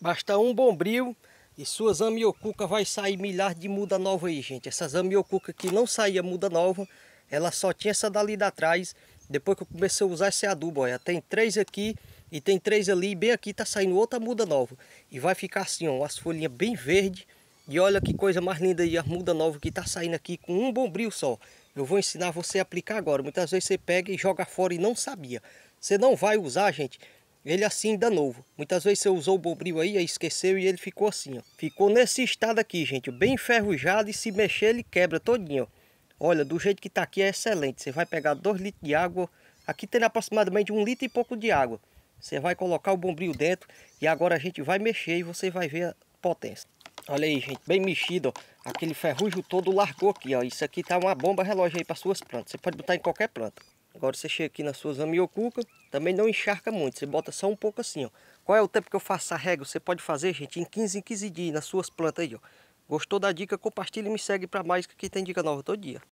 Basta um bombril e suas amiocuca vai sair milhares de muda nova aí, gente. Essas amiocuca que não saía muda nova, ela só tinha essa dali da trás. Depois que eu comecei a usar esse é adubo, olha, tem três aqui e tem três ali. E bem aqui tá saindo outra muda nova. E vai ficar assim, ó, as folhinhas bem verdes. E olha que coisa mais linda aí, a muda nova que tá saindo aqui com um bombril só. Eu vou ensinar você a aplicar agora. Muitas vezes você pega e joga fora e não sabia. Você não vai usar, gente, ele assim ainda novo. Muitas vezes você usou o bombril aí, aí esqueceu e ele ficou assim, ó. Ficou nesse estado aqui, gente, bem enferrujado e se mexer ele quebra todinho, ó. Olha, do jeito que tá aqui é excelente. Você vai pegar 2 litros de água. Aqui tem aproximadamente um litro e pouco de água. Você vai colocar o bombril dentro e agora a gente vai mexer e você vai ver a potência. Olha aí, gente, bem mexido, ó. Aquele ferrugem todo largou aqui, ó. Isso aqui tá uma bomba relógio aí para suas plantas. Você pode botar em qualquer planta. Agora você chega aqui nas suas amiocuca, também não encharca muito, você bota só um pouco assim, ó. Qual é o tempo que eu faço a rega? Você pode fazer, gente, em 15 em 15 dias nas suas plantas aí, ó. Gostou da dica? Compartilha e me segue para mais que aqui tem dica nova todo dia.